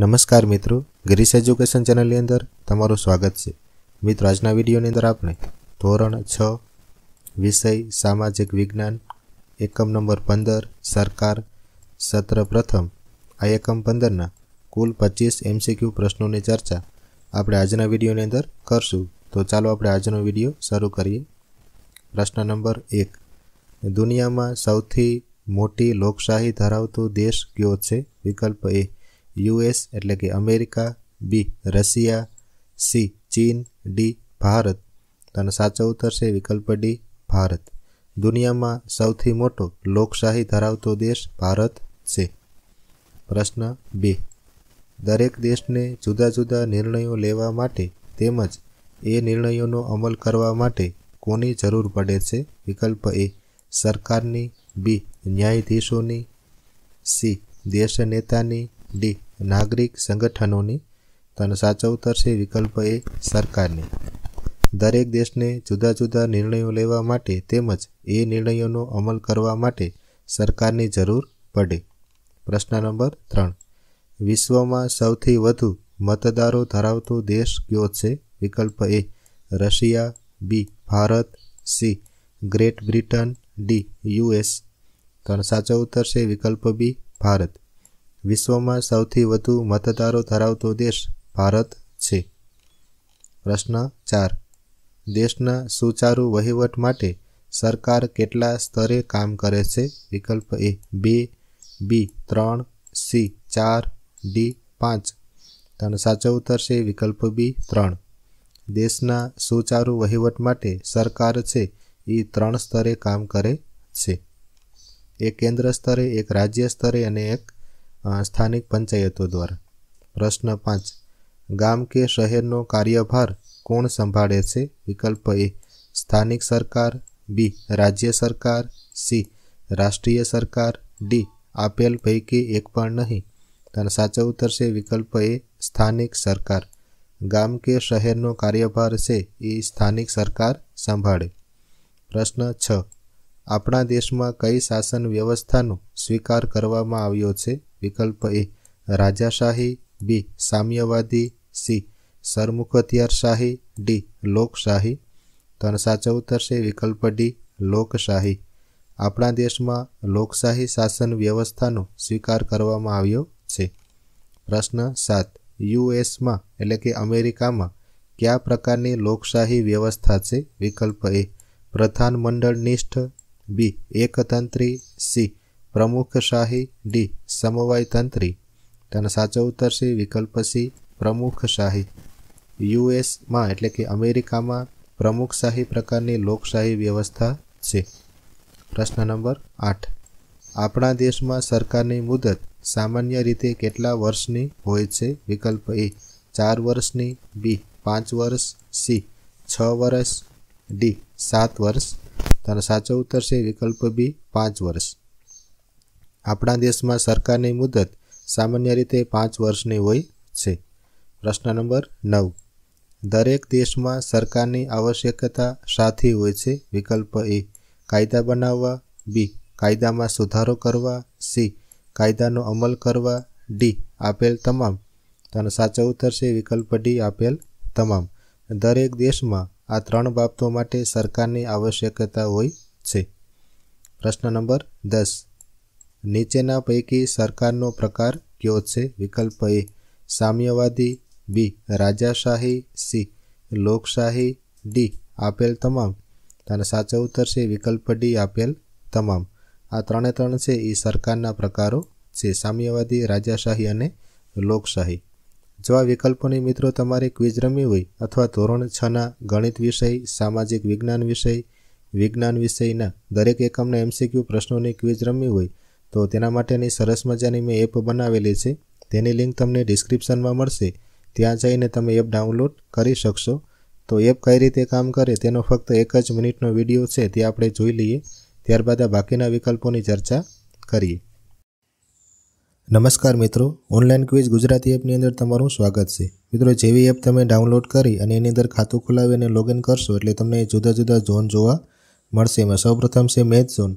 નમસ્કાર મિત્રો Greece education ચેનલની અંદર તમારું સ્વાગત છે મિત્રો આજના વિડીયોની અંદર આપણે ધોરણ છ વિષય સામાજિક વિજ્ઞાન એકમ નંબર પંદર સરકાર સત્ર પ્રથમ આ એકમ પંદરના કુલ પચીસ એમસીક્યુ પ્રશ્નોની ચર્ચા આપણે આજના વિડીયોની અંદર કરશું તો ચાલો આપણે આજનો વિડીયો શરૂ કરીએ પ્રશ્ન નંબર એક દુનિયામાં સૌથી મોટી લોકશાહી ધરાવતો દેશ કયો છે વિકલ્પ એ યુએસ એટલે કે અમેરિકા બી રશિયા સી ચીન ડી ભારત અને સાચો ઉત્તર છે વિકલ્પ ડી ભારત દુનિયામાં સૌથી મોટો લોકશાહી ધરાવતો દેશ ભારત છે પ્રશ્ન બે દરેક દેશને જુદા જુદા નિર્ણયો લેવા માટે તેમજ એ નિર્ણયોનો અમલ કરવા માટે કોની જરૂર પડે છે વિકલ્પ એ સરકારની બી ન્યાયાધીશોની સી દેશ નેતાની ડી નાગરિક સંગઠનોની તન છે વિકલ્પ એ સરકારની દરેક દેશને જુદા જુદા નિર્ણયો લેવા માટે તેમજ એ નિર્ણયોનો અમલ કરવા માટે સરકારની જરૂર પડે પ્રશ્ન નંબર ત્રણ વિશ્વમાં સૌથી વધુ મતદારો ધરાવતો દેશ કયો છે વિકલ્પ A Russia B Bharat C Great Britain D US તણ સાચો ઉત્તર છે વિકલ્પ બી ભારત વિશ્વમાં સૌથી વધુ મતદારો ધરાવતો દેશ ભારત છે પ્રશ્ન ચાર દેશના સુચારુ વહીવટ માટે સરકાર કેટલા સ્તરે કામ કરે છે વિકલ્પ એ બે બી ત્રણ સી ચાર ડી પાંચ તેનો સાચો ઉત્તર છે વિકલ્પ બી ત્રણ દેશના સુચારુ વહીવટ માટે સરકાર છે એ ત્રણ સ્તરે કામ કરે છે એ કેન્દ્ર સ્તરે એક રાજ્ય સ્તરે અને એક સ્થાનિક પંચાયતો દ્વારા પ્રશ્ન પાંચ ગામ કે શહેરનો કાર્યભાર કોણ સંભાળે છે વિકલ્પ એ સ્થાનિક સરકાર બી રાજ્ય સરકાર સી રાષ્ટ્રીય સરકાર ડી આપેલ પૈકી એક પણ નહીં અને સાચો ઉત્તર છે વિકલ્પ એ સ્થાનિક સરકાર ગામ કે શહેરનો કાર્યભાર છે એ સ્થાનિક સરકાર સંભાળે પ્રશ્ન છ આપણા દેશમાં કઈ શાસન વ્યવસ્થાનો સ્વીકાર કરવામાં આવ્યો છે વિકલ્પ એ રાજાશાહી બી સામ્યવાદી સી સરમુખત્યારશાહી ડી લોકશાહી તો સાચો ઉત્તર છે વિકલ્પ ડી લોકશાહી આપણા દેશમાં લોકશાહી શાસન વ્યવસ્થાનો સ્વીકાર કરવામાં આવ્યો છે પ્રશ્ન સાત યુએસમાં એટલે કે અમેરિકામાં કયા પ્રકારની લોકશાહી વ્યવસ્થા છે વિકલ્પ એ પ્રધાનમંડળ નિષ્ઠ બી એકતંત્રી સી પ્રમુખશાહી ડી સમવાય તંત્રી તેનો સાચો ઉત્તર છે વિકલ્પ સી પ્રમુખશાહી યુએસમાં એટલે કે અમેરિકામાં પ્રમુખશાહી પ્રકારની લોકશાહી વ્યવસ્થા છે પ્રશ્ન નંબર આઠ આપણા દેશમાં સરકારની મુદત સામાન્ય રીતે કેટલા વર્ષની હોય છે વિકલ્પ એ ચાર વર્ષની બી પાંચ વર્ષ સી છ વર્ષ ડી સાત વર્ષ તેનો સાચો ઉત્તર છે વિકલ્પ બી પાંચ વર્ષ આપણા દેશમાં સરકારની મુદત સામાન્ય રીતે પાંચ વર્ષની હોય છે પ્રશ્ન નંબર નવ દરેક દેશમાં સરકારની આવશ્યકતા સાથી હોય છે વિકલ્પ એ કાયદા બનાવવા બી કાયદામાં સુધારો કરવા સી કાયદાનો અમલ કરવા ડી આપેલ તમામ તો આનો સાચો ઉત્તર છે વિકલ્પ ડી આપેલ તમામ દરેક દેશમાં આ ત્રણ બાબતો માટે સરકારની આવશ્યકતા હોય છે પ્રશ્ન નંબર દસ નીચેના પૈકી સરકારનો પ્રકાર કયો છે વિકલ્પ એ સામ્યવાદી બી રાજાશાહી સી લોકશાહી ડી આપેલ તમામ અને સાચો ઉત્તર છે વિકલ્પ ડી આપેલ તમામ આ ત્રણે ત્રણ છે એ સરકારના પ્રકારો છે સામ્યવાદી રાજાશાહી અને લોકશાહી જો આ વિકલ્પોની મિત્રો તમારે ક્વિઝ રમી હોય અથવા ધોરણ છના ગણિત વિષય સામાજિક વિજ્ઞાન વિષય વિજ્ઞાન વિષયના દરેક એકમના એમસીક્યુ પ્રશ્નોની ક્વિઝ રમી હોય તો તેના માટેની સરસ મજાની મેં એપ બનાવેલી છે તેની લિંક તમને ડિસ્ક્રિપ્શનમાં મળશે ત્યાં જઈને તમે એપ ડાઉનલોડ કરી શકશો તો એપ કઈ રીતે કામ કરે તેનો ફક્ત એક જ મિનિટનો વિડીયો છે તે આપણે જોઈ લઈએ ત્યારબાદ આ બાકીના વિકલ્પોની ચર્ચા કરીએ નમસ્કાર મિત્રો ઓનલાઈન ક્વિઝ ગુજરાતી એપની અંદર તમારું સ્વાગત છે મિત્રો જેવી એપ તમે ડાઉનલોડ કરી અને એની અંદર ખાતું ખોલાવી અને લોગિન કરશો એટલે તમને જુદા જુદા ઝોન જોવા મળશે એમાં સૌપ્રથમ છે મેચ ઝોન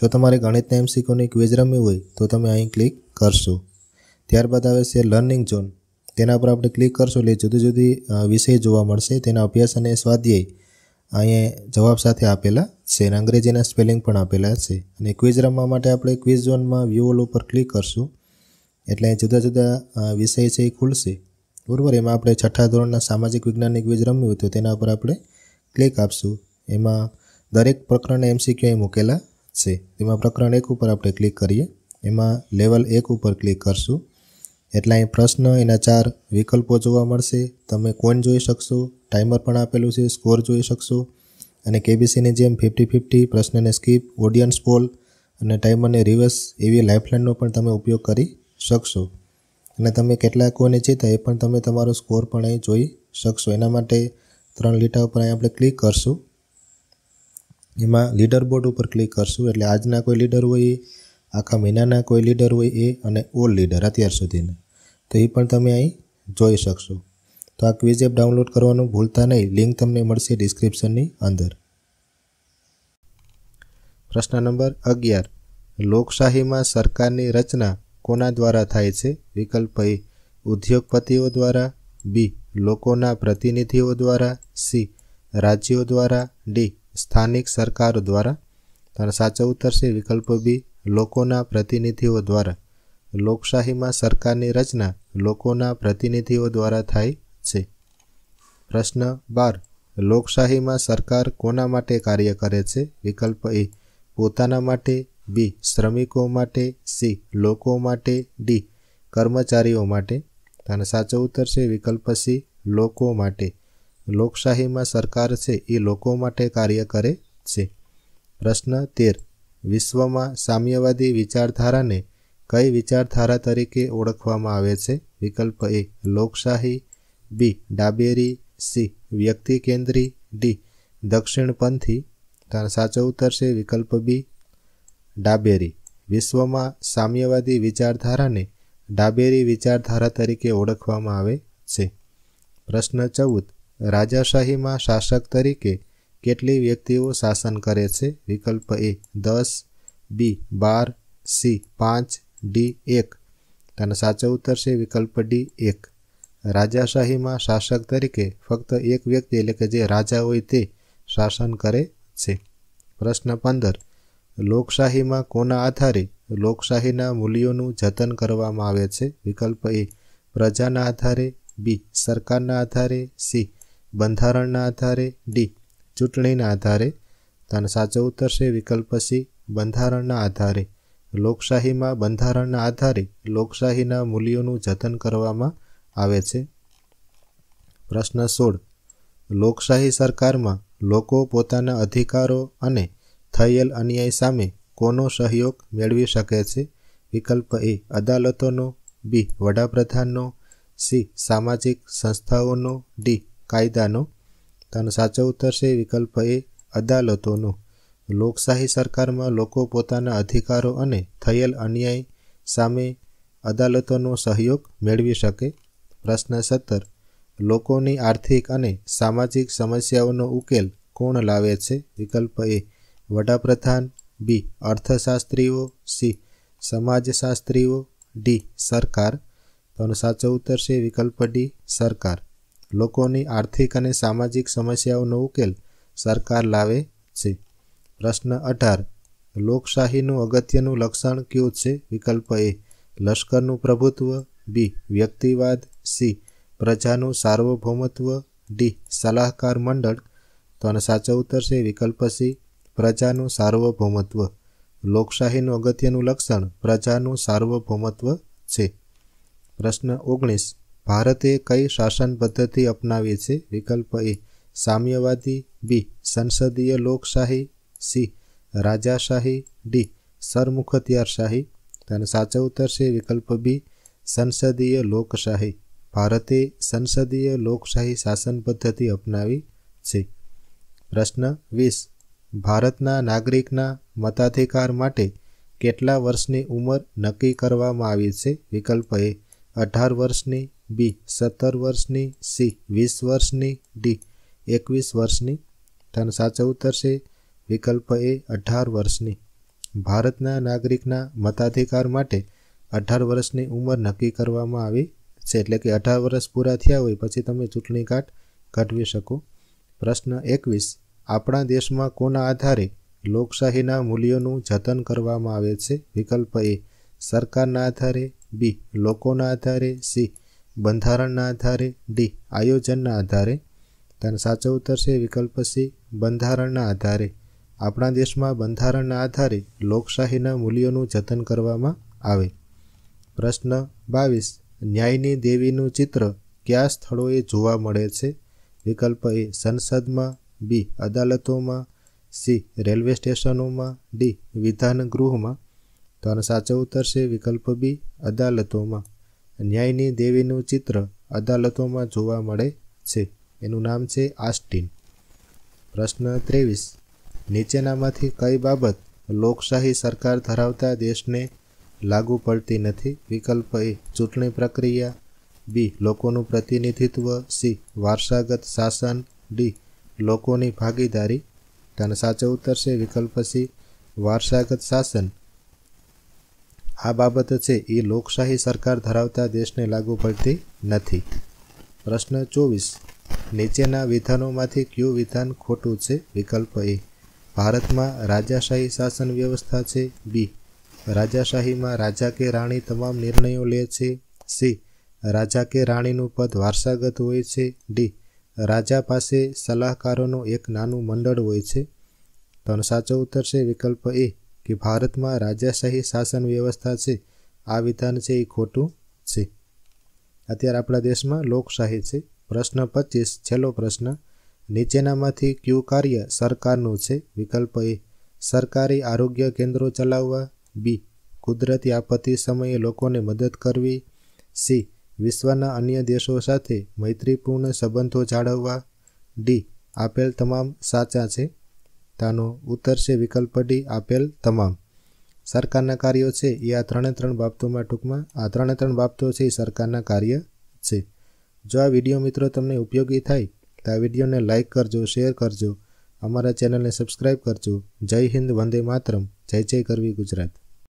જો તમારે ગણિતના એમસીક્યુની ક્વિઝ રમવી હોય તો તમે અહીં ક્લિક કરશો ત્યારબાદ આવે છે લર્નિંગ ઝોન તેના પર આપણે ક્લિક કરશો એટલે જુદી જુદી વિષય જોવા મળશે તેના અભ્યાસ અને સ્વાધ્યાય અહીંયા જવાબ સાથે આપેલા છે અને અંગ્રેજીના સ્પેલિંગ પણ આપેલા છે અને ક્વિઝ રમવા માટે આપણે ક્વિઝ ઝોનમાં વ્યૂઓલ ઉપર ક્લિક કરશું એટલે જુદા જુદા વિષય છે એ ખુલશે બરાબર એમાં આપણે છઠ્ઠા ધોરણના સામાજિક વિજ્ઞાનની ક્વિઝ રમવી હોય તો તેના પર આપણે ક્લિક આપશું એમાં દરેક પ્રકરણના એમસીક્યુ મૂકેલા છે તેમાં પ્રકરણ એક ઉપર આપણે ક્લિક કરીએ એમાં લેવલ એક ઉપર ક્લિક કરશું એટલે અહીં પ્રશ્ન એના ચાર વિકલ્પો જોવા મળશે તમે કોઈન જોઈ શકશો ટાઈમર પણ આપેલું છે સ્કોર જોઈ શકશો અને કેબીસીની જેમ ફિફ્ટી ફિફ્ટી પ્રશ્નને સ્કીપ ઓડિયન્સ પોલ અને ટાઈમરને રિવર્સ એવી લાઇફલાઇનનો પણ તમે ઉપયોગ કરી શકશો અને તમે કેટલા કોને જીતા એ પણ તમે તમારો સ્કોર પણ અહીં જોઈ શકશો એના માટે ત્રણ લીટા ઉપર અહીં આપણે ક્લિક કરશું એમાં લીડર બોર્ડ ઉપર ક્લિક કરશું એટલે આજના કોઈ લીડર હોય એ આખા મહિનાના કોઈ લીડર હોય એ અને ઓલ લીડર અત્યાર સુધીના તો એ પણ તમે અહીં જોઈ શકશો તો આ ક્વિઝ એપ ડાઉનલોડ કરવાનું ભૂલતા નહીં લિંક તમને મળશે ડિસ્ક્રિપ્શનની અંદર પ્રશ્ન નંબર અગિયાર લોકશાહીમાં સરકારની રચના કોના દ્વારા થાય છે વિકલ્પ એ ઉદ્યોગપતિઓ દ્વારા બી લોકોના પ્રતિનિધિઓ દ્વારા સી રાજ્યો દ્વારા ડી સ્થાનિક સરકાર દ્વારા તારે સાચો ઉત્તર છે વિકલ્પ બી લોકોના પ્રતિનિધિઓ દ્વારા લોકશાહીમાં સરકારની રચના લોકોના પ્રતિનિધિઓ દ્વારા થાય છે પ્રશ્ન બાર લોકશાહીમાં સરકાર કોના માટે કાર્ય કરે છે વિકલ્પ એ પોતાના માટે બી શ્રમિકો માટે સી લોકો માટે ડી કર્મચારીઓ માટે અને સાચો ઉત્તર છે વિકલ્પ સી લોકો માટે લોકશાહીમાં સરકાર છે એ લોકો માટે કાર્ય કરે છે પ્રશ્ન તેર વિશ્વમાં સામ્યવાદી વિચારધારાને કઈ વિચારધારા તરીકે ઓળખવામાં આવે છે વિકલ્પ એ લોકશાહી બી ડાબેરી સી વ્યક્તિ કેન્દ્રી ડી દક્ષિણપંથી તાર સાચો ઉત્તર છે વિકલ્પ બી ડાબેરી વિશ્વમાં સામ્યવાદી વિચારધારાને ડાબેરી વિચારધારા તરીકે ઓળખવામાં આવે છે પ્રશ્ન ચૌદ રાજાશાહીમાં શાસક તરીકે કેટલી વ્યક્તિઓ શાસન કરે છે વિકલ્પ એ દસ બી બાર સી પાંચ ડી એક અને સાચો ઉત્તર છે વિકલ્પ ડી એક રાજાશાહીમાં શાસક તરીકે ફક્ત એક વ્યક્તિ એટલે કે જે રાજા હોય તે શાસન કરે છે પ્રશ્ન પંદર લોકશાહીમાં કોના આધારે લોકશાહીના મૂલ્યોનું જતન કરવામાં આવે છે વિકલ્પ એ પ્રજાના આધારે બી સરકારના આધારે સી બંધારણના આધારે ડી ચૂંટણીના આધારે તાનો સાચો ઉત્તર છે વિકલ્પ સી બંધારણના આધારે લોકશાહીમાં બંધારણના આધારે લોકશાહીના મૂલ્યોનું જતન કરવામાં આવે છે પ્રશ્ન સોળ લોકશાહી સરકારમાં લોકો પોતાના અધિકારો અને થયેલ અન્યાય સામે કોનો સહયોગ મેળવી શકે છે વિકલ્પ એ અદાલતોનો બી વડાપ્રધાનનો સી સામાજિક સંસ્થાઓનો ડી કાયદાનો તેનો સાચો ઉત્તર છે વિકલ્પ એ અદાલતોનો લોકશાહી સરકારમાં લોકો પોતાના અધિકારો અને થયેલ અન્યાય સામે અદાલતોનો સહયોગ મેળવી શકે પ્રશ્ન સત્તર લોકોની આર્થિક અને સામાજિક સમસ્યાઓનો ઉકેલ કોણ લાવે છે વિકલ્પ એ વડાપ્રધાન બી અર્થશાસ્ત્રીઓ સી સમાજશાસ્ત્રીઓ ડી સરકાર તો સાચો ઉત્તર છે વિકલ્પ ડી સરકાર લોકોની આર્થિક અને સામાજિક સમસ્યાઓનો ઉકેલ સરકાર લાવે છે પ્રશ્ન અઢાર લોકશાહીનું અગત્યનું લક્ષણ કયું છે વિકલ્પ એ લશ્કરનું પ્રભુત્વ બી વ્યક્તિવાદ સી પ્રજાનું સાર્વભૌમત્વ ડી સલાહકાર મંડળ તો આનો સાચો ઉત્તર છે વિકલ્પ સી પ્રજાનું સાર્વભૌમત્વ લોકશાહીનું અગત્યનું લક્ષણ પ્રજાનું સાર્વભૌમત્વ છે પ્રશ્ન ઓગણીસ ભારતે કઈ શાસન પદ્ધતિ અપનાવી છે વિકલ્પ એ સામ્યવાદી બી સંસદીય લોકશાહી સી રાજાશાહી ડી સરમુખત્યારશાહી અને સાચો ઉત્તર છે વિકલ્પ બી સંસદીય લોકશાહી ભારતે સંસદીય લોકશાહી શાસન પદ્ધતિ અપનાવી છે પ્રશ્ન વીસ ભારતના નાગરિકના મતાધિકાર માટે કેટલા વર્ષની ઉંમર નક્કી કરવામાં આવી છે વિકલ્પ એ અઢાર વર્ષની બી સત્તર વર્ષની સી વીસ વર્ષની ડી એકવીસ વર્ષની તેનો સાચો ઉત્તર છે વિકલ્પ એ અઢાર વર્ષની ભારતના નાગરિકના મતાધિકાર માટે અઢાર વર્ષની ઉંમર નક્કી કરવામાં આવી છે એટલે કે અઢાર વર્ષ પૂરા થયા હોય પછી તમે ચૂંટણી કાર્ડ કાઢવી શકો પ્રશ્ન એકવીસ આપણા દેશમાં કોના આધારે લોકશાહીના મૂલ્યોનું જતન કરવામાં આવે છે વિકલ્પ એ સરકારના આધારે બી લોકોના આધારે સી બંધારણના આધારે ડી આયોજનના આધારે તેનો સાચો ઉત્તર છે વિકલ્પ સી બંધારણના આધારે આપણા દેશમાં બંધારણના આધારે લોકશાહીના મૂલ્યોનું જતન કરવામાં આવે પ્રશ્ન બાવીસ ન્યાયની દેવીનું ચિત્ર કયા સ્થળોએ જોવા મળે છે વિકલ્પ એ સંસદમાં બી અદાલતોમાં સી રેલવે સ્ટેશનોમાં ડી વિધાનગૃહમાં તો આનો સાચો ઉત્તર છે વિકલ્પ બી અદાલતોમાં ન્યાયની દેવીનું ચિત્ર અદાલતોમાં જોવા મળે છે એનું નામ છે આસ્ટિન પ્રશ્ન ત્રેવીસ નીચેનામાંથી કઈ બાબત લોકશાહી સરકાર ધરાવતા દેશને લાગુ પડતી નથી વિકલ્પ એ ચૂંટણી પ્રક્રિયા બી લોકોનું પ્રતિનિધિત્વ સી વારસાગત શાસન ડી લોકોની ભાગીદારી તેનો સાચો ઉત્તર છે વિકલ્પ સી વારસાગત શાસન આ બાબત છે એ લોકશાહી સરકાર ધરાવતા દેશને લાગુ પડતી નથી પ્રશ્ન ચોવીસ નીચેના વિધાનોમાંથી કયું વિધાન ખોટું છે વિકલ્પ એ ભારતમાં રાજાશાહી શાસન વ્યવસ્થા છે બી રાજાશાહીમાં રાજા કે રાણી તમામ નિર્ણયો લે છે સી રાજા કે રાણીનું પદ વારસાગત હોય છે ડી રાજા પાસે સલાહકારોનું એક નાનું મંડળ હોય છે પણ સાચો ઉત્તર છે વિકલ્પ એ કે ભારતમાં રાજાશાહી શાસન વ્યવસ્થા છે આ વિધાન છે એ ખોટું છે અત્યારે આપણા દેશમાં લોકશાહી છે પ્રશ્ન પચીસ છેલ્લો પ્રશ્ન નીચેનામાંથી કયું કાર્ય સરકારનું છે વિકલ્પ એ સરકારી આરોગ્ય કેન્દ્રો ચલાવવા બી કુદરતી આપત્તિ સમયે લોકોને મદદ કરવી સી વિશ્વના અન્ય દેશો સાથે મૈત્રીપૂર્ણ સંબંધો જાળવવા ડી આપેલ તમામ સાચા છે તેનો ઉતરશે વિકલ્પ ડી આપેલ તમામ સરકારના કાર્યો છે એ આ ત્રણે ત્રણ બાબતોમાં ટૂંકમાં આ ત્રણે ત્રણ બાબતો છે એ સરકારના કાર્ય છે જો આ વિડીયો મિત્રો તમને ઉપયોગી થાય તો આ વિડીયોને લાઇક કરજો શેર કરજો અમારા ચેનલને સબસ્ક્રાઈબ કરજો જય હિન્દ વંદે માતરમ જય જય કરવી ગુજરાત